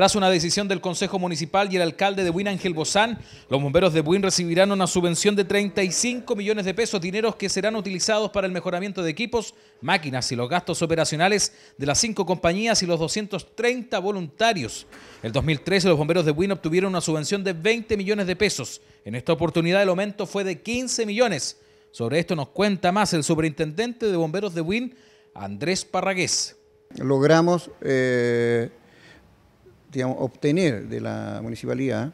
Tras una decisión del Consejo Municipal y el alcalde de Buin, Ángel Bozán, los bomberos de Buin recibirán una subvención de 35 millones de pesos, dineros que serán utilizados para el mejoramiento de equipos, máquinas y los gastos operacionales de las cinco compañías y los 230 voluntarios. El 2013 los bomberos de Buin obtuvieron una subvención de 20 millones de pesos. En esta oportunidad el aumento fue de 15 millones. Sobre esto nos cuenta más el superintendente de bomberos de Buin, Andrés Parragués. Logramos... Eh, obtener de la municipalidad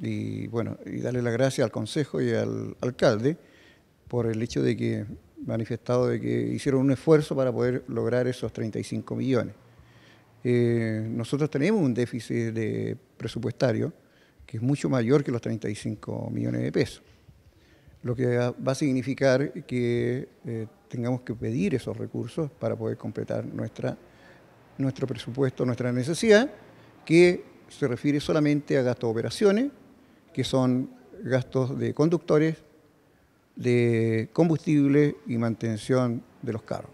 y bueno, y darle las gracias al Consejo y al alcalde por el hecho de que manifestado de que hicieron un esfuerzo para poder lograr esos 35 millones. Eh, nosotros tenemos un déficit presupuestario que es mucho mayor que los 35 millones de pesos, lo que va a significar que eh, tengamos que pedir esos recursos para poder completar nuestra, nuestro presupuesto, nuestra necesidad que se refiere solamente a gastos de operaciones, que son gastos de conductores, de combustible y mantención de los carros.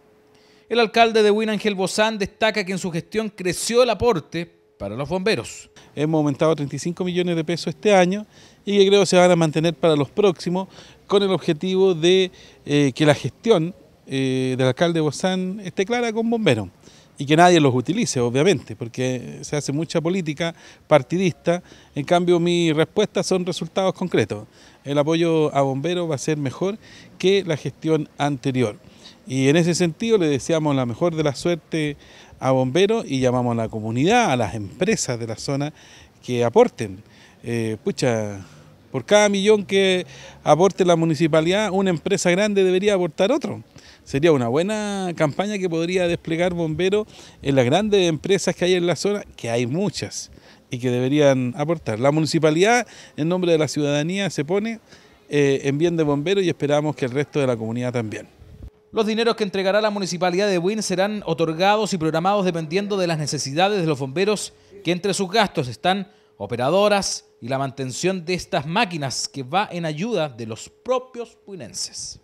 El alcalde de win Ángel Bozán, destaca que en su gestión creció el aporte para los bomberos. Hemos aumentado 35 millones de pesos este año y que creo se van a mantener para los próximos con el objetivo de eh, que la gestión eh, del alcalde Bozán esté clara con bomberos y que nadie los utilice, obviamente, porque se hace mucha política partidista. En cambio, mi respuesta son resultados concretos. El apoyo a bomberos va a ser mejor que la gestión anterior. Y en ese sentido le deseamos la mejor de la suerte a bomberos y llamamos a la comunidad, a las empresas de la zona que aporten. Eh, pucha, por cada millón que aporte la municipalidad, una empresa grande debería aportar otro. Sería una buena campaña que podría desplegar bomberos en las grandes empresas que hay en la zona, que hay muchas y que deberían aportar. La municipalidad, en nombre de la ciudadanía, se pone eh, en bien de bomberos y esperamos que el resto de la comunidad también. Los dineros que entregará la Municipalidad de Buin serán otorgados y programados dependiendo de las necesidades de los bomberos, que entre sus gastos están operadoras y la mantención de estas máquinas que va en ayuda de los propios puinenses.